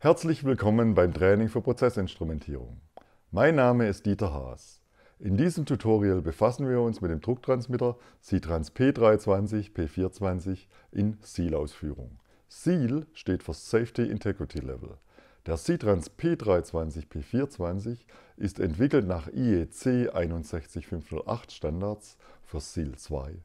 Herzlich willkommen beim Training für Prozessinstrumentierung. Mein Name ist Dieter Haas. In diesem Tutorial befassen wir uns mit dem Drucktransmitter Citrans P320 P420 in SEAL-Ausführung. SEAL steht für Safety Integrity Level. Der Citrans P320 P420 ist entwickelt nach e IEC 61508 Standards für SEAL 2-3.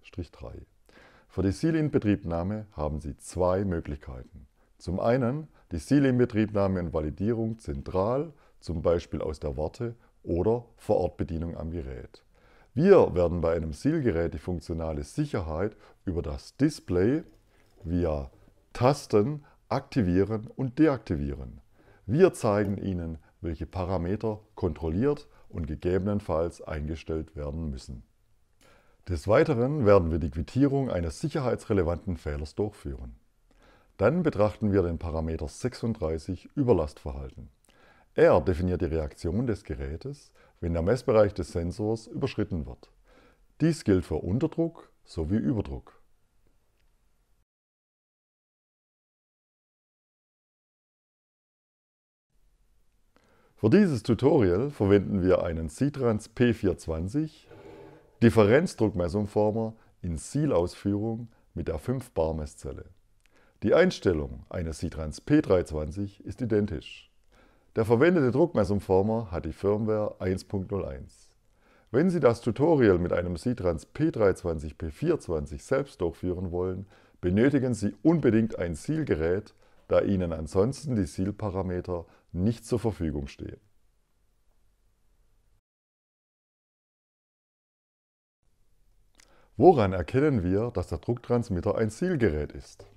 Für die SEAL-Inbetriebnahme haben Sie zwei Möglichkeiten. Zum einen die Silienbetriebnahme und Validierung zentral, zum Beispiel aus der Warte oder vor Ort Bedienung am Gerät. Wir werden bei einem Zielgerät die funktionale Sicherheit über das Display via Tasten aktivieren und deaktivieren. Wir zeigen Ihnen, welche Parameter kontrolliert und gegebenenfalls eingestellt werden müssen. Des Weiteren werden wir die Quittierung eines sicherheitsrelevanten Fehlers durchführen. Dann betrachten wir den Parameter 36 Überlastverhalten. Er definiert die Reaktion des Gerätes, wenn der Messbereich des Sensors überschritten wird. Dies gilt für Unterdruck sowie Überdruck. Für dieses Tutorial verwenden wir einen Citrans P420 Differenzdruckmessumformer in Zielausführung mit der 5 Bar Messzelle. Die Einstellung eines Citrans P320 ist identisch. Der verwendete Druckmessumformer hat die Firmware 1.01. Wenn Sie das Tutorial mit einem Citrans P320 P420 selbst durchführen wollen, benötigen Sie unbedingt ein Zielgerät, da Ihnen ansonsten die Zielparameter nicht zur Verfügung stehen. Woran erkennen wir, dass der Drucktransmitter ein Zielgerät ist?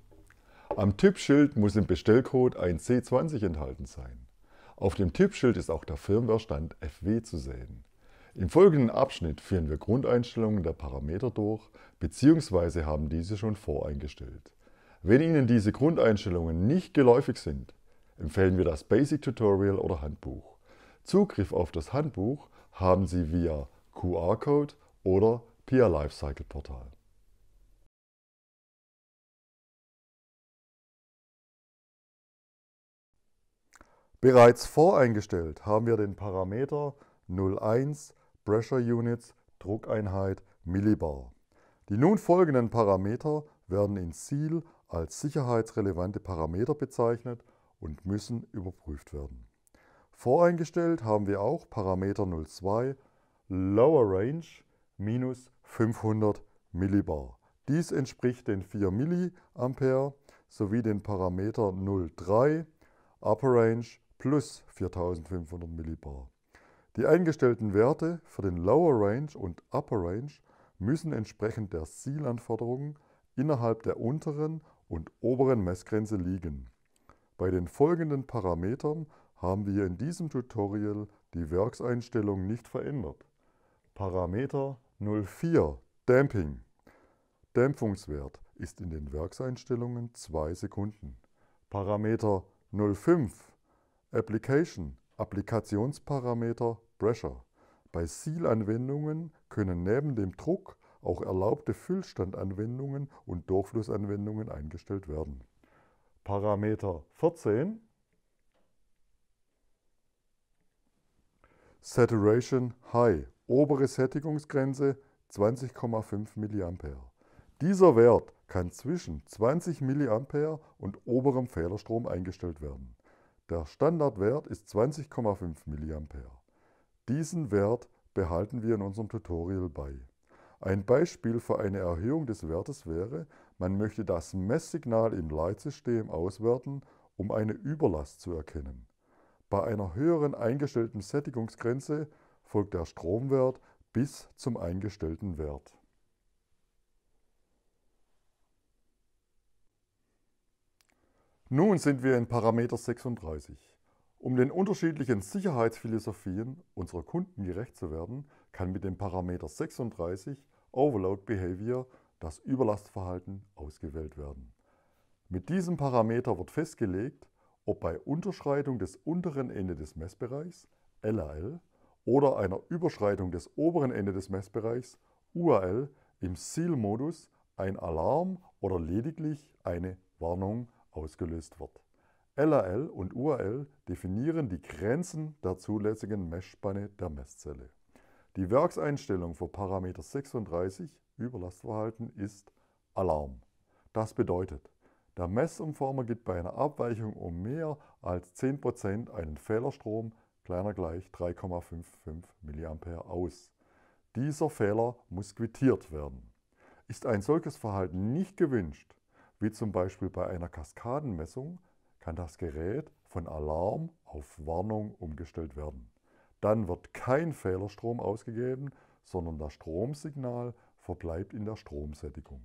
Am Tippschild muss im Bestellcode ein C20 enthalten sein. Auf dem Tippschild ist auch der Firmwarestand FW zu sehen. Im folgenden Abschnitt führen wir Grundeinstellungen der Parameter durch bzw. haben diese schon voreingestellt. Wenn Ihnen diese Grundeinstellungen nicht geläufig sind, empfehlen wir das Basic Tutorial oder Handbuch. Zugriff auf das Handbuch haben Sie via QR-Code oder per Lifecycle-Portal. Bereits voreingestellt haben wir den Parameter 01 Pressure Units Druckeinheit Millibar. Die nun folgenden Parameter werden in SEAL als sicherheitsrelevante Parameter bezeichnet und müssen überprüft werden. Voreingestellt haben wir auch Parameter 02 Lower Range minus 500 Millibar. Dies entspricht den 4 Milliampere sowie den Parameter 03 Upper Range plus 4500 mbar. Die eingestellten Werte für den Lower Range und Upper Range müssen entsprechend der Zielanforderungen innerhalb der unteren und oberen Messgrenze liegen. Bei den folgenden Parametern haben wir in diesem Tutorial die Werkseinstellung nicht verändert. Parameter 04 Damping Dämpfungswert ist in den Werkseinstellungen 2 Sekunden. Parameter 05 Application, Applikationsparameter Pressure. Bei Seal-Anwendungen können neben dem Druck auch erlaubte Füllstandanwendungen und Durchflussanwendungen eingestellt werden. Parameter 14 Saturation High, obere Sättigungsgrenze 20,5 mA. Dieser Wert kann zwischen 20 mA und oberem Fehlerstrom eingestellt werden. Der Standardwert ist 20,5 mA. Diesen Wert behalten wir in unserem Tutorial bei. Ein Beispiel für eine Erhöhung des Wertes wäre, man möchte das Messsignal im Leitsystem auswerten, um eine Überlast zu erkennen. Bei einer höheren eingestellten Sättigungsgrenze folgt der Stromwert bis zum eingestellten Wert. Nun sind wir in Parameter 36. Um den unterschiedlichen Sicherheitsphilosophien unserer Kunden gerecht zu werden, kann mit dem Parameter 36 Overload Behavior das Überlastverhalten ausgewählt werden. Mit diesem Parameter wird festgelegt, ob bei Unterschreitung des unteren Ende des Messbereichs LAL oder einer Überschreitung des oberen Ende des Messbereichs UAL im Seal-Modus ein Alarm oder lediglich eine Warnung ausgelöst wird. LAL und UAL definieren die Grenzen der zulässigen Messspanne der Messzelle. Die Werkseinstellung für Parameter 36 Überlastverhalten ist Alarm. Das bedeutet, der Messumformer gibt bei einer Abweichung um mehr als 10% einen Fehlerstrom kleiner gleich 3,55 mA aus. Dieser Fehler muss quittiert werden. Ist ein solches Verhalten nicht gewünscht, wie zum Beispiel bei einer Kaskadenmessung kann das Gerät von Alarm auf Warnung umgestellt werden. Dann wird kein Fehlerstrom ausgegeben, sondern das Stromsignal verbleibt in der Stromsättigung.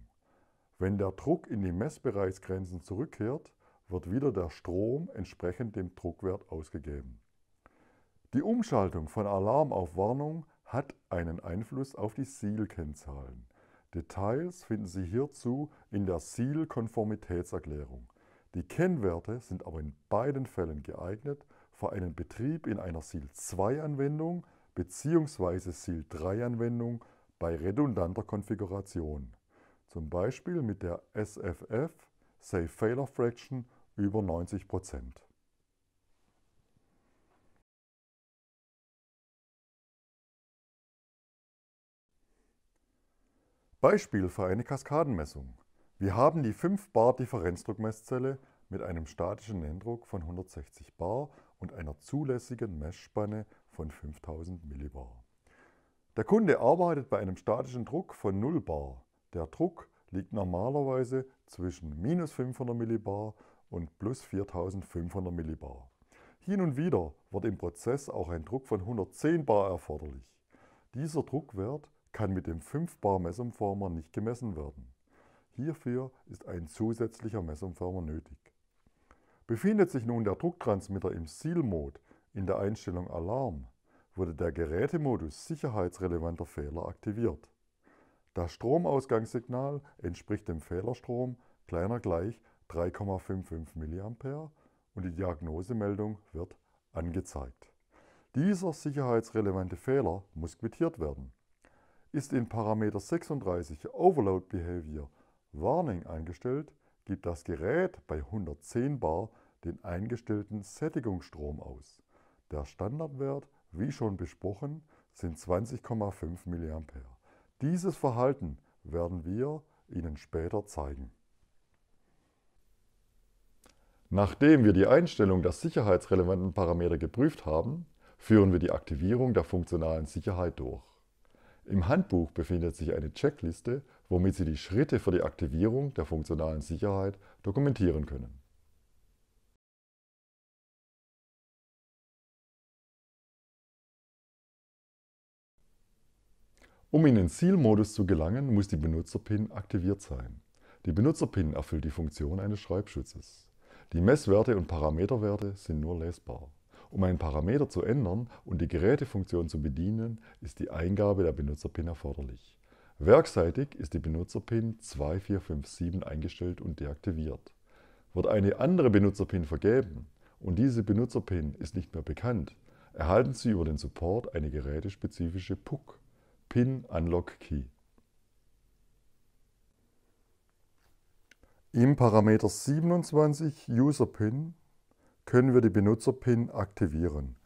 Wenn der Druck in die Messbereichsgrenzen zurückkehrt, wird wieder der Strom entsprechend dem Druckwert ausgegeben. Die Umschaltung von Alarm auf Warnung hat einen Einfluss auf die Zielkennzahlen. Details finden Sie hierzu in der Zielkonformitätserklärung. Die Kennwerte sind aber in beiden Fällen geeignet für einen Betrieb in einer SIL 2 Anwendung bzw. SIL 3 Anwendung bei redundanter Konfiguration, zum Beispiel mit der SFF Safe Failure Fraction über 90%. Beispiel für eine Kaskadenmessung. Wir haben die 5 Bar Differenzdruckmesszelle mit einem statischen Nenndruck von 160 Bar und einer zulässigen Messspanne von 5000 Millibar. Der Kunde arbeitet bei einem statischen Druck von 0 Bar. Der Druck liegt normalerweise zwischen minus 500 Millibar und plus 4500 Millibar. Hin und wieder wird im Prozess auch ein Druck von 110 Bar erforderlich. Dieser Druckwert kann mit dem 5 Bar Messumformer nicht gemessen werden. Hierfür ist ein zusätzlicher Messumformer nötig. Befindet sich nun der Drucktransmitter im Seal-Mode in der Einstellung Alarm, wurde der Gerätemodus sicherheitsrelevanter Fehler aktiviert. Das Stromausgangssignal entspricht dem Fehlerstrom kleiner gleich 3,55 mA und die Diagnosemeldung wird angezeigt. Dieser sicherheitsrelevante Fehler muss quittiert werden. Ist in Parameter 36 Overload Behavior Warning eingestellt, gibt das Gerät bei 110 bar den eingestellten Sättigungsstrom aus. Der Standardwert, wie schon besprochen, sind 20,5 mA. Dieses Verhalten werden wir Ihnen später zeigen. Nachdem wir die Einstellung der sicherheitsrelevanten Parameter geprüft haben, führen wir die Aktivierung der funktionalen Sicherheit durch. Im Handbuch befindet sich eine Checkliste, womit Sie die Schritte für die Aktivierung der funktionalen Sicherheit dokumentieren können. Um in den Zielmodus zu gelangen, muss die Benutzerpin aktiviert sein. Die Benutzerpin erfüllt die Funktion eines Schreibschutzes. Die Messwerte und Parameterwerte sind nur lesbar. Um einen Parameter zu ändern und die Gerätefunktion zu bedienen, ist die Eingabe der Benutzerpin erforderlich. Werkseitig ist die Benutzerpin 2457 eingestellt und deaktiviert. Wird eine andere Benutzerpin vergeben und diese Benutzerpin ist nicht mehr bekannt, erhalten Sie über den Support eine gerätespezifische PUC, Pin Unlock Key. Im Parameter 27 User Pin können wir die Benutzer-PIN aktivieren.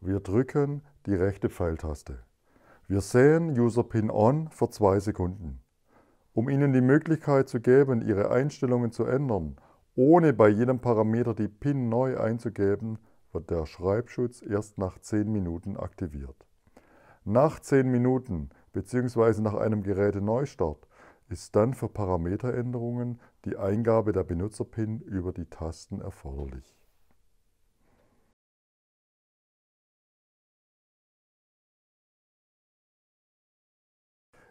Wir drücken die rechte Pfeiltaste. Wir sehen User-PIN on für zwei Sekunden. Um Ihnen die Möglichkeit zu geben, Ihre Einstellungen zu ändern, ohne bei jedem Parameter die PIN neu einzugeben, wird der Schreibschutz erst nach 10 Minuten aktiviert. Nach 10 Minuten bzw. nach einem Geräteneustart ist dann für Parameteränderungen die Eingabe der Benutzer-PIN über die Tasten erforderlich.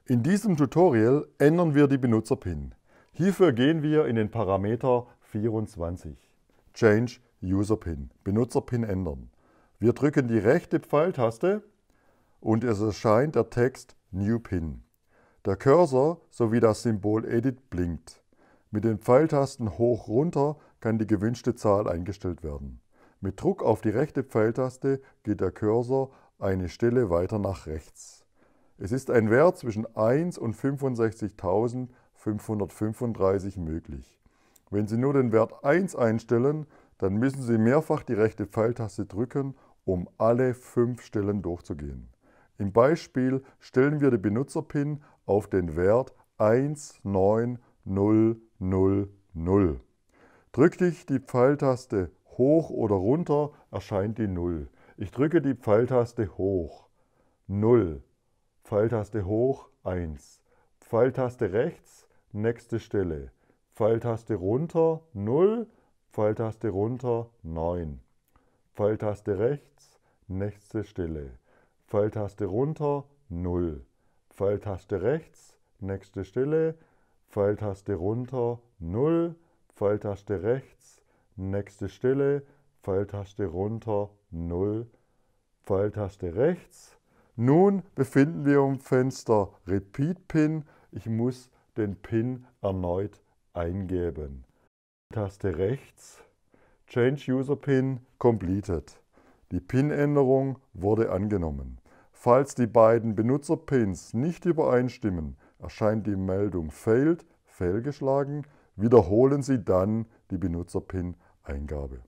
In diesem Tutorial ändern wir die Benutzerpin. Hierfür gehen wir in den Parameter 24. Change User Pin. Benutzerpin ändern. Wir drücken die rechte Pfeiltaste und es erscheint der Text New Pin. Der Cursor sowie das Symbol Edit blinkt. Mit den Pfeiltasten hoch-runter kann die gewünschte Zahl eingestellt werden. Mit Druck auf die rechte Pfeiltaste geht der Cursor eine Stelle weiter nach rechts. Es ist ein Wert zwischen 1 und 65.535 möglich. Wenn Sie nur den Wert 1 einstellen, dann müssen Sie mehrfach die rechte Pfeiltaste drücken, um alle fünf Stellen durchzugehen. Im Beispiel stellen wir die Benutzerpin auf den Wert 19000. Drücke ich die Pfeiltaste hoch oder runter, erscheint die 0. Ich drücke die Pfeiltaste hoch. 0. Pfeiltaste hoch 1, Pfeiltaste rechts, nächste Stelle, Pfeiltaste runter 0, Pfeiltaste runter 9, Pfeiltaste rechts, nächste Stelle, Pfeiltaste runter 0, Pfeiltaste rechts, nächste Stelle, Pfeiltaste runter 0, Pfeiltaste rechts, nächste Stelle, Pfeiltaste runter 0, Pfeiltaste rechts, nun befinden wir uns im Fenster Repeat Pin. Ich muss den Pin erneut eingeben. Taste rechts, Change User Pin completed. Die Pin-Änderung wurde angenommen. Falls die beiden Benutzerpins nicht übereinstimmen, erscheint die Meldung Failed, fehlgeschlagen. Wiederholen Sie dann die Benutzerpin-Eingabe.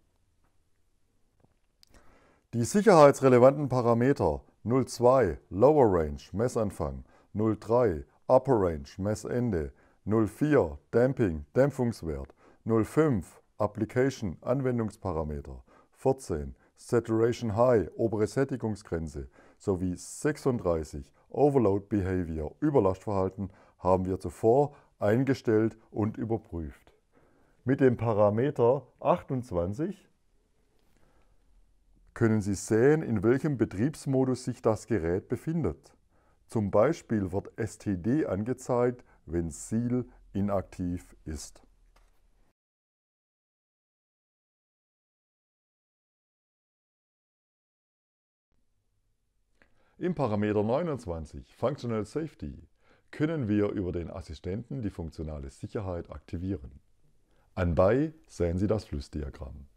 Die sicherheitsrelevanten Parameter 02 Lower Range Messanfang, 03 Upper Range Messende, 04 Damping Dämpfungswert, 05 Application Anwendungsparameter, 14 Saturation High obere Sättigungsgrenze sowie 36 Overload Behavior Überlastverhalten haben wir zuvor eingestellt und überprüft. Mit dem Parameter 28 können Sie sehen, in welchem Betriebsmodus sich das Gerät befindet. Zum Beispiel wird STD angezeigt, wenn SEAL inaktiv ist. Im Parameter 29 Functional Safety können wir über den Assistenten die funktionale Sicherheit aktivieren. Anbei sehen Sie das Flussdiagramm.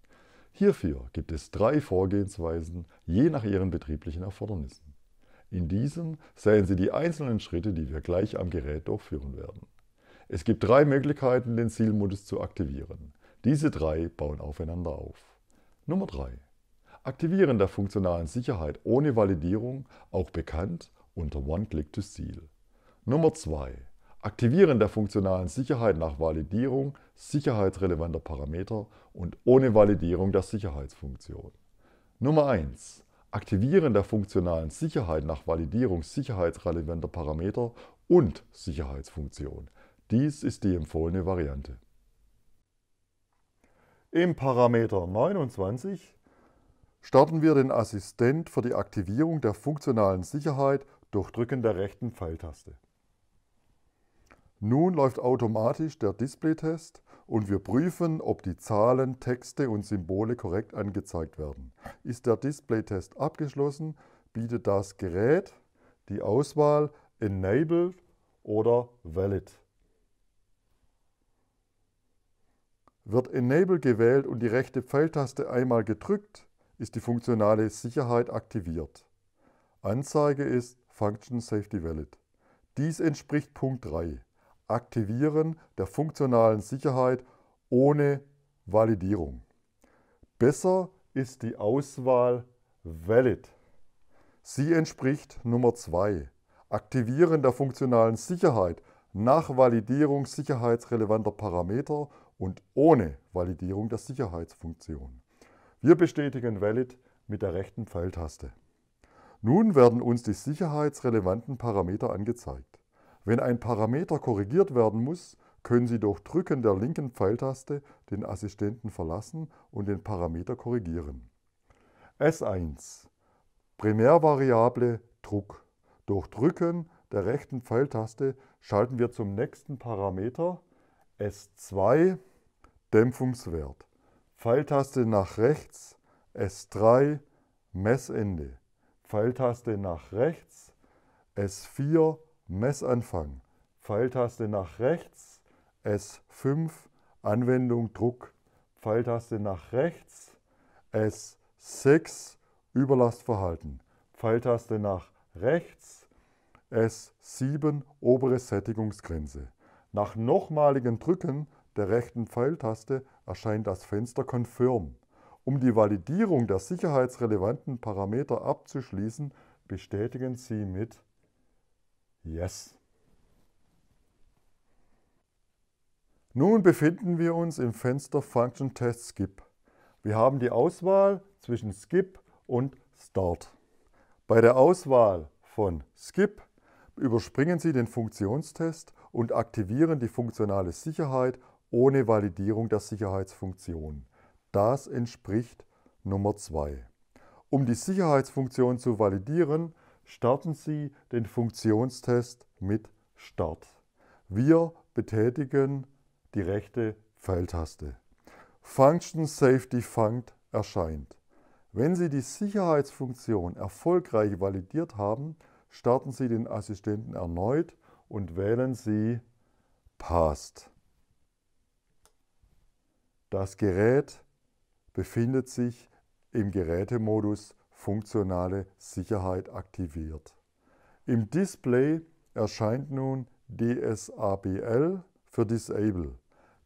Hierfür gibt es drei Vorgehensweisen, je nach Ihren betrieblichen Erfordernissen. In diesem sehen Sie die einzelnen Schritte, die wir gleich am Gerät durchführen werden. Es gibt drei Möglichkeiten, den Zielmodus zu aktivieren. Diese drei bauen aufeinander auf. Nummer 3. Aktivieren der funktionalen Sicherheit ohne Validierung, auch bekannt unter One-Click to Seal. Nummer 2. Aktivieren der funktionalen Sicherheit nach Validierung sicherheitsrelevanter Parameter und ohne Validierung der Sicherheitsfunktion. Nummer 1. Aktivieren der funktionalen Sicherheit nach Validierung sicherheitsrelevanter Parameter und Sicherheitsfunktion. Dies ist die empfohlene Variante. Im Parameter 29 starten wir den Assistent für die Aktivierung der funktionalen Sicherheit durch Drücken der rechten Pfeiltaste. Nun läuft automatisch der Display-Test und wir prüfen, ob die Zahlen, Texte und Symbole korrekt angezeigt werden. Ist der Display-Test abgeschlossen, bietet das Gerät die Auswahl Enabled oder Valid. Wird Enable gewählt und die rechte Pfeiltaste einmal gedrückt, ist die funktionale Sicherheit aktiviert. Anzeige ist Function Safety Valid. Dies entspricht Punkt 3. Aktivieren der funktionalen Sicherheit ohne Validierung. Besser ist die Auswahl Valid. Sie entspricht Nummer 2. Aktivieren der funktionalen Sicherheit nach Validierung sicherheitsrelevanter Parameter und ohne Validierung der Sicherheitsfunktion. Wir bestätigen Valid mit der rechten Pfeiltaste. Nun werden uns die sicherheitsrelevanten Parameter angezeigt. Wenn ein Parameter korrigiert werden muss, können Sie durch Drücken der linken Pfeiltaste den Assistenten verlassen und den Parameter korrigieren. S1 Primärvariable Druck. Durch Drücken der rechten Pfeiltaste schalten wir zum nächsten Parameter S2 Dämpfungswert. Pfeiltaste nach rechts S3 Messende. Pfeiltaste nach rechts S4 Messanfang, Pfeiltaste nach rechts, S5, Anwendung Druck, Pfeiltaste nach rechts, S6, Überlastverhalten, Pfeiltaste nach rechts, S7, obere Sättigungsgrenze. Nach nochmaligem Drücken der rechten Pfeiltaste erscheint das Fenster Confirm. Um die Validierung der sicherheitsrelevanten Parameter abzuschließen, bestätigen Sie mit Yes. Nun befinden wir uns im Fenster Function Test Skip. Wir haben die Auswahl zwischen Skip und Start. Bei der Auswahl von Skip überspringen Sie den Funktionstest und aktivieren die funktionale Sicherheit ohne Validierung der Sicherheitsfunktion. Das entspricht Nummer 2. Um die Sicherheitsfunktion zu validieren, starten Sie den Funktionstest mit Start. Wir betätigen die rechte Pfeiltaste. Function Safety Funct erscheint. Wenn Sie die Sicherheitsfunktion erfolgreich validiert haben, starten Sie den Assistenten erneut und wählen Sie Past. Das Gerät befindet sich im Gerätemodus funktionale Sicherheit aktiviert. Im Display erscheint nun DSABL für Disable.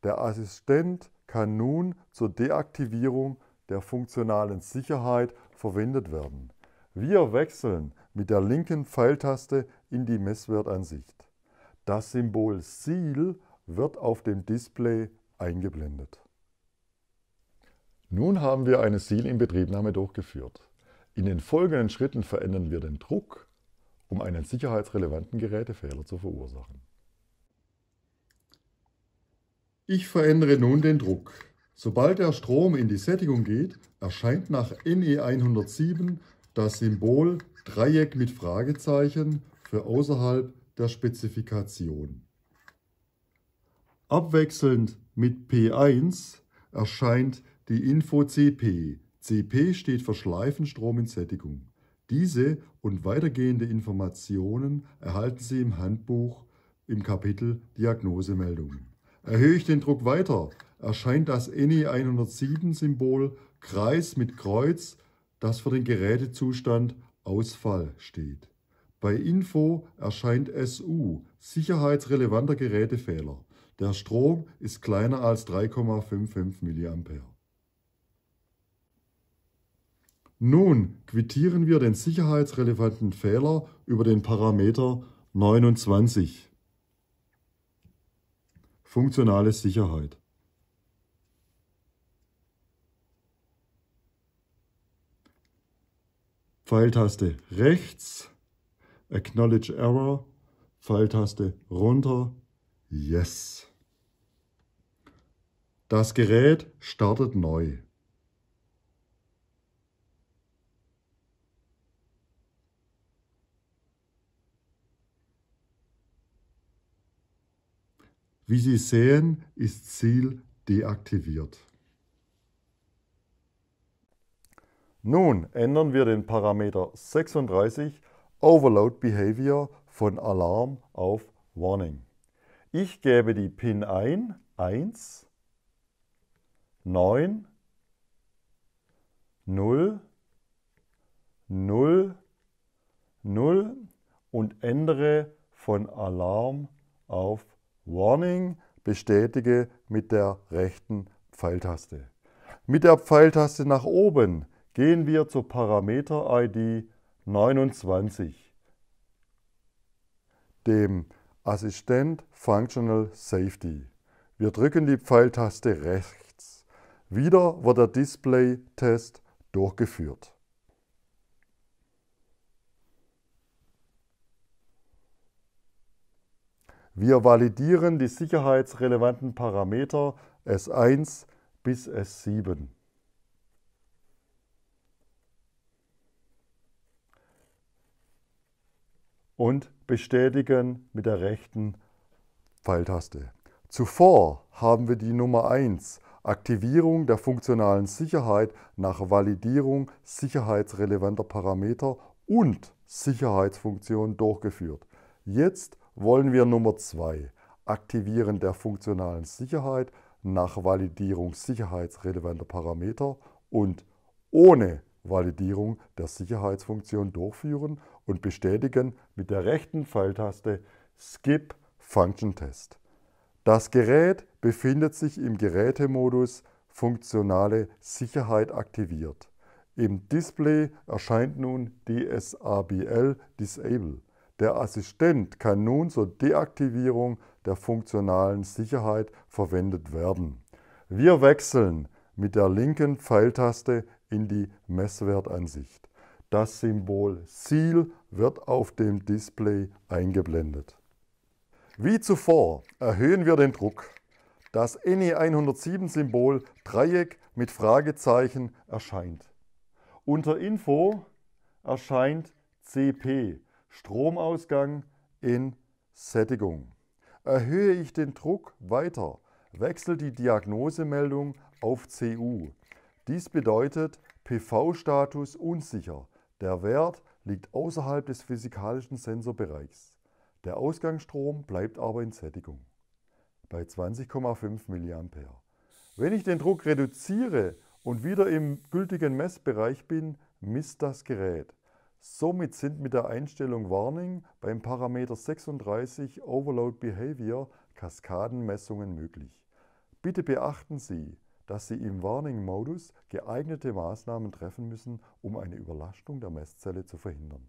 Der Assistent kann nun zur Deaktivierung der funktionalen Sicherheit verwendet werden. Wir wechseln mit der linken Pfeiltaste in die Messwertansicht. Das Symbol Seal wird auf dem Display eingeblendet. Nun haben wir eine Seal-Inbetriebnahme durchgeführt. In den folgenden Schritten verändern wir den Druck, um einen sicherheitsrelevanten Gerätefehler zu verursachen. Ich verändere nun den Druck. Sobald der Strom in die Sättigung geht, erscheint nach NE 107 das Symbol Dreieck mit Fragezeichen für außerhalb der Spezifikation. Abwechselnd mit P1 erscheint die Info CP, CP steht für Schleifenstrom in Sättigung. Diese und weitergehende Informationen erhalten Sie im Handbuch im Kapitel Diagnosemeldungen. Erhöhe ich den Druck weiter, erscheint das NE 107-Symbol Kreis mit Kreuz, das für den Gerätezustand Ausfall steht. Bei Info erscheint SU, sicherheitsrelevanter Gerätefehler. Der Strom ist kleiner als 3,55 mA. Nun quittieren wir den sicherheitsrelevanten Fehler über den Parameter 29. Funktionale Sicherheit. Pfeiltaste rechts, Acknowledge Error, Pfeiltaste runter, Yes. Das Gerät startet neu. Wie Sie sehen, ist Ziel deaktiviert. Nun ändern wir den Parameter 36 Overload Behavior von Alarm auf Warning. Ich gebe die PIN ein, 1, 9, 0, 0, 0 und ändere von Alarm auf Warning bestätige mit der rechten Pfeiltaste. Mit der Pfeiltaste nach oben gehen wir zur Parameter-ID 29, dem Assistent Functional Safety. Wir drücken die Pfeiltaste rechts. Wieder wird der Display-Test durchgeführt. Wir validieren die sicherheitsrelevanten Parameter S1 bis S7. Und bestätigen mit der rechten Pfeiltaste. Zuvor haben wir die Nummer 1, Aktivierung der funktionalen Sicherheit nach Validierung sicherheitsrelevanter Parameter und Sicherheitsfunktion durchgeführt. Jetzt wollen wir Nummer zwei Aktivieren der funktionalen Sicherheit nach Validierung sicherheitsrelevanter Parameter und ohne Validierung der Sicherheitsfunktion durchführen und bestätigen mit der rechten Pfeiltaste Skip Function Test. Das Gerät befindet sich im Gerätemodus Funktionale Sicherheit aktiviert. Im Display erscheint nun DSABL Disable. Der Assistent kann nun zur Deaktivierung der funktionalen Sicherheit verwendet werden. Wir wechseln mit der linken Pfeiltaste in die Messwertansicht. Das Symbol Ziel wird auf dem Display eingeblendet. Wie zuvor erhöhen wir den Druck. Das NE107-Symbol Dreieck mit Fragezeichen erscheint. Unter Info erscheint CP, Stromausgang in Sättigung. Erhöhe ich den Druck weiter, wechselt die Diagnosemeldung auf CU. Dies bedeutet PV-Status unsicher. Der Wert liegt außerhalb des physikalischen Sensorbereichs. Der Ausgangsstrom bleibt aber in Sättigung bei 20,5 mA. Wenn ich den Druck reduziere und wieder im gültigen Messbereich bin, misst das Gerät. Somit sind mit der Einstellung Warning beim Parameter 36 Overload Behavior Kaskadenmessungen möglich. Bitte beachten Sie, dass Sie im Warning-Modus geeignete Maßnahmen treffen müssen, um eine Überlastung der Messzelle zu verhindern.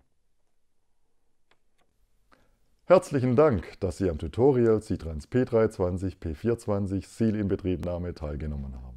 Herzlichen Dank, dass Sie am Tutorial C3P320 P420 Seal-Inbetriebnahme teilgenommen haben.